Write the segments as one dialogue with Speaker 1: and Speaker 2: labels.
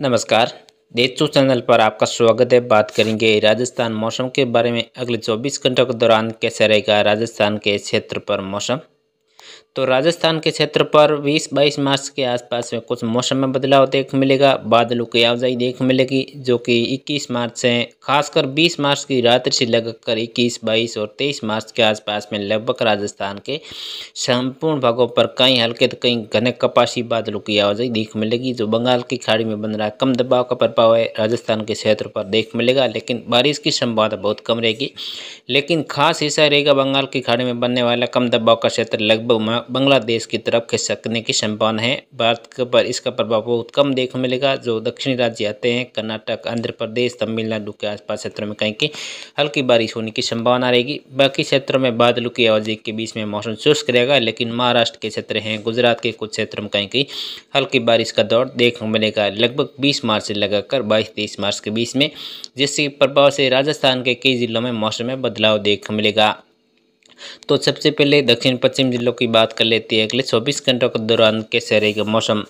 Speaker 1: नमस्कार देश चैनल पर आपका स्वागत है बात करेंगे राजस्थान मौसम के बारे में अगले 24 घंटों के दौरान कैसा रहेगा राजस्थान के क्षेत्र पर मौसम तो राजस्थान के क्षेत्र पर 20-22 मार्च के आसपास में कुछ मौसम में बदलाव देख मिलेगा बादलों की आवाजाही देख मिलेगी जो कि 21 मार्च से खासकर 20 मार्च की रात्रि से लगकर 21, 22 और 23 मार्च के आसपास में लगभग राजस्थान के संपूर्ण भागों पर कई हल्के तो कई घने कपासी बादलों की आवाजाही देख मिलेगी जो बंगाल की खाड़ी में बन रहा कम दबाव का प्रभाव है राजस्थान के क्षेत्र पर देख मिलेगा लेकिन बारिश की संभावना बहुत कम रहेगी लेकिन खास हिस्सा रहेगा बंगाल की खाड़ी में बनने वाला कम दबाव का क्षेत्र लगभग बांग्लादेश की तरफ खिसकने की संभावना है भारत पर इसका प्रभाव बहुत कम देखने मिलेगा जो दक्षिणी राज्य आते हैं कर्नाटक आंध्र प्रदेश तमिलनाडु के आसपास क्षेत्रों में कहीं कहीं हल्की बारिश होने की संभावना रहेगी बाकी क्षेत्रों में बादलों की आवाजी के बीच में मौसम शुष्क रहेगा लेकिन महाराष्ट्र के क्षेत्र हैं गुजरात के कुछ क्षेत्रों में कहीं कहीं हल्की बारिश का दौर देखने मिलेगा लगभग बीस मार्च से लगाकर बाईस तेईस मार्च के बीच में जिसके प्रभाव से राजस्थान के कई जिलों में मौसम में बदलाव देखने मिलेगा तो सबसे पहले दक्षिण पश्चिम जिलों की बात कर लेते हैं अगले चौबीस घंटों के दौरान कैसे रहेगा मौसम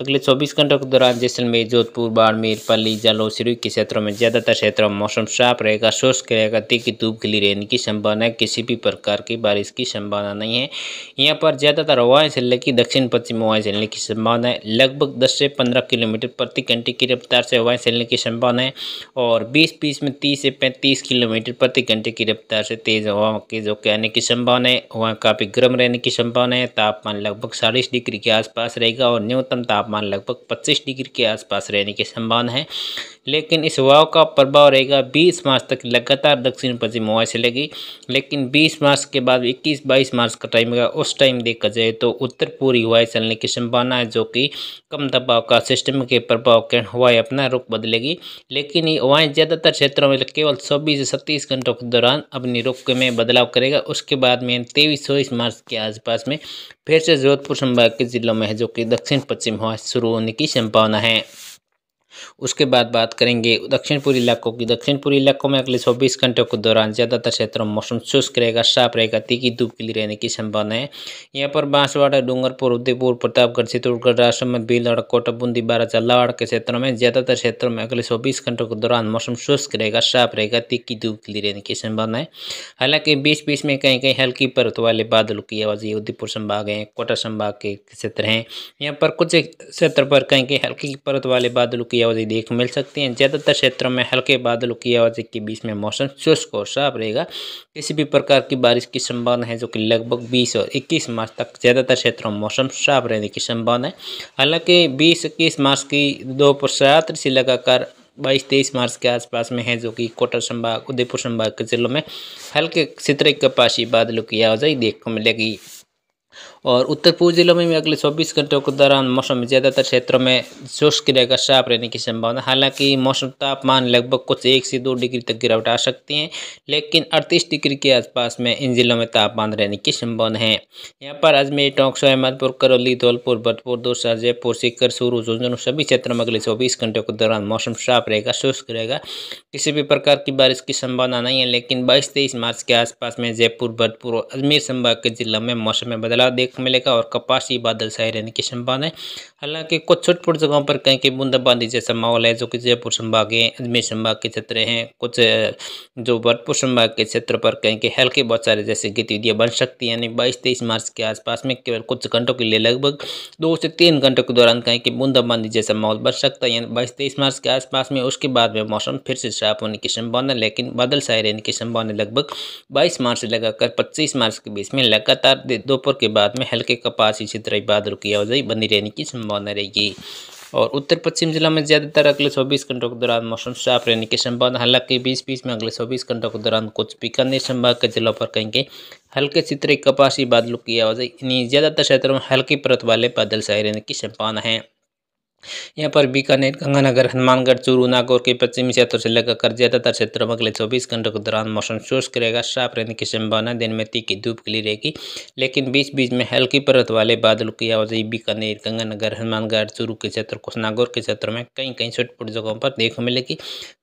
Speaker 1: अगले चौबीस घंटों के दौरान जैसलमेर जोधपुर बाड़मेर पाली जालो सिरोही के क्षेत्रों में ज़्यादातर क्षेत्रों में मौसम साफ रहेगा शुष्क रहेगा तीखी धूप खिली रहने की संभावना है किसी भी प्रकार की बारिश की संभावना नहीं है यहाँ पर ज़्यादातर हवाएं चलने की दक्षिण पश्चिम हवाएं चलने की संभावना है लगभग दस से पंद्रह किलोमीटर प्रति घंटे की रफ्तार से हवाएं चलने की संभावना है और बीस बीस में तीस से पैंतीस किलोमीटर प्रति घंटे की रफ्तार से तेज़ हवा के जो कहने की संभावना है वहाँ काफ़ी गर्म रहने की संभावना है तापमान लगभग चालीस डिग्री के आसपास रहेगा और न्यूनतम तापमान लगभग पच्चीस डिग्री के आसपास रहने की संभावना है लेकिन इस वाव का प्रभाव रहेगा बीस मार्च तक लगातार दक्षिण पश्चिम हवा चलेगी लेकिन बीस मार्च के बाद इक्कीस बाईस मार्च का टाइम होगा उस टाइम देखा जाए तो उत्तर पूर्वी हवाएं चलने की संभावना है जो कि कम दबाव का सिस्टम के प्रभाव के हवाएं अपना रुख बदलेगी लेकिन ये हवाएं ज़्यादातर क्षेत्रों में केवल चौबीस से छत्तीस घंटों के दौरान अपनी रुख में बदलाव करेगा उस उसके बाद में तेईस चौबीस मार्च के आसपास में फिर से जोधपुर संभाग के जिलों में है जो कि दक्षिण पश्चिम हवा शुरू होने की संभावना है उसके बाद बात करेंगे दक्षिण पूर्वी इलाकों की दक्षिण पूर्वी इलाकों में अगले चौबीस घंटों के दौरान ज़्यादातर क्षेत्रों में मौसम शुष्क रहेगा साफ रहेगा तीखी धूप के लिए रहने की संभावना है यहाँ पर बांसवाड़ा डूंगरपुर उदयपुर प्रतापगढ़ चित्तौड़गढ़ राजसमंद में कोटा बूंदी बारा झालावाड़ के क्षेत्रों में ज़्यादातर क्षेत्रों में अगले चौबीस घंटों के दौरान मौसम शुष्क रहेगा साफ रहेगा तीखी धूप के लिए रहने की संभावना है हालांकि बीच बीच में कहीं कहीं हल्की पर्वत वाले बादलों की आवाज़ उदयपुर संभाग है कोटा संभाग के क्षेत्र हैं यहाँ पर कुछ क्षेत्र पर कहीं कहीं हल्की परत वाले बादलों की की आवाज़ें देख मिल सकती है ज़्यादातर क्षेत्रों में हल्के बादलों की आवाज़ें के बीच में मौसम शुष्क और साफ रहेगा किसी भी प्रकार की बारिश की संभावना है जो कि लगभग बीस और इक्कीस मार्च तक ज़्यादातर क्षेत्रों में मौसम साफ रहने की संभावना है हालांकि बीस इक्कीस मार्च की दोपहर सात से लगातार बाईस तेईस मार्च के आसपास में है जो कि कोटा संभाग उदयपुर संभाग के जिलों में हल्के सितरे कपासी बादलों की आवाजाही देखने को मिलेगी और उत्तर पूर्व जिलों में भी अगले 24 घंटों के दौरान मौसम ज़्यादातर क्षेत्रों में शुष्क रहेगा साफ रहने की संभावना हालांकि मौसम तापमान लगभग कुछ एक से दो डिग्री तक गिरावट आ सकती है लेकिन अड़तीस डिग्री के आसपास में इन जिलों में तापमान रहने की संभावना है यहाँ पर अजमेर टोंक सोहमदपुर करौली धौलपुर भरतपुर दूसरा जयपुर सीकर सूरू झुंझुनू सभी क्षेत्रों में अगले चौबीस घंटों के दौरान मौसम साफ रहेगा शुष्क रहेगा किसी भी प्रकार की बारिश की संभावना नहीं है लेकिन बाईस तेईस मार्च के आसपास में जयपुर भरतपुर और अजमेर संभाग के जिलों में मौसम में बदलाव देख देखने मिलेगा और कपासी बादल छाए रहने की संभावना है हालांकि कुछ छुटपुट जगहों पर कहीं कहीं बूंदाबांदी जैसा माहौल है जो कि जयपुर संभाग है अजमेर संभाग के क्षेत्र हैं कुछ जो भरतपुर संभाग के क्षेत्र पर कहीं के हल्के बहुत सारे जैसे गतिविधियाँ बन सकती हैं यानी बाईस तेईस मार्च के आसपास में केवल कुछ घंटों के लिए लगभग दो से तीन घंटों के दौरान कहीं कहीं बूंदाबांदी जैसा माहौल बन सकता है यानी बाईस तेईस मार्च के आसपास में उसके बाद में मौसम फिर से साफ होने की संभावना लेकिन बादल छाए रहने की संभावना लगभग बाईस मार्च से लगाकर पच्चीस मार्च के बीच में लगातार दोपहर के बाद में में हल्के कपास से तरह बादल की आवाजाही बनी रहने की संभावना रहेगी और उत्तर पश्चिम जिला में ज़्यादातर अगले चौबीस घंटों के दौरान मौसम साफ रहने की संभावना हालांकि बीच बीच में अगले चौबीस घंटों के दौरान कुछ बीकानेर संभाग के जिलों पर कहेंगे हल्के चित्र कपासी बादलों की आवाजाही ज़्यादातर क्षेत्रों में हल्की परत वाले बादल साए रहने की संभावना है यहाँ पर बीकानेर गंगानगर हनुमानगढ़ चूरू नागौर के पश्चिमी क्षेत्र से लगाकर ज्यादातर क्षेत्रों में अगले चौबीस घंटों के दौरान मौसम शुष्क रहेगा साफ रहने की संभावना दिन में तीखी धूप खिली रहेगी लेकिन बीच बीच में हल्की परत वाले बादल की आवाजाही बीकानेर गंगानगर हनुमानगढ़ चूरू के क्षेत्र को नागौर के क्षेत्र में कई कई छुटपुट जगहों पर देखने मिलेगी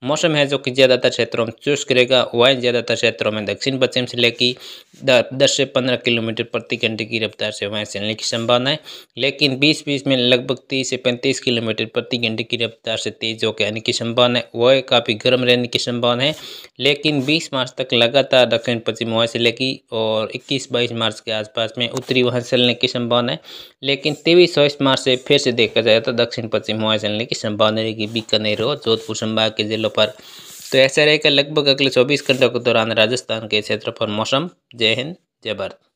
Speaker 1: मौसम है जो कि ज़्यादातर क्षेत्रों में शुष्क रहेगा वहीं ज़्यादातर क्षेत्रों में दक्षिण पश्चिम से लेकर दस से पंद्रह किलोमीटर प्रति घंटे की रफ्तार से वहाँ चलने की संभावना है लेकिन बीस बीच में लगभग तीस से पैंतीस किलोमीटर प्रति घंटे की रफ्तार से तेज होकर आने की संभावना है वह काफ़ी गर्म रहने की संभावना है लेकिन 20 मार्च तक लगातार दक्षिण पश्चिम हवा से लेगी और 21-22 मार्च के आसपास में उत्तरी वहाँ चलने की संभावना है लेकिन तेईस चौबीस मार्च से फिर से देखा जाए तो दक्षिण पश्चिम हवा चलने की संभावना रहेगी बीकानेर और जोधपुर संभाग के जिलों पर तो ऐसा रहेगा लगभग अगले चौबीस घंटों के दौरान राजस्थान के क्षेत्र पर मौसम जय हिंद जय भारत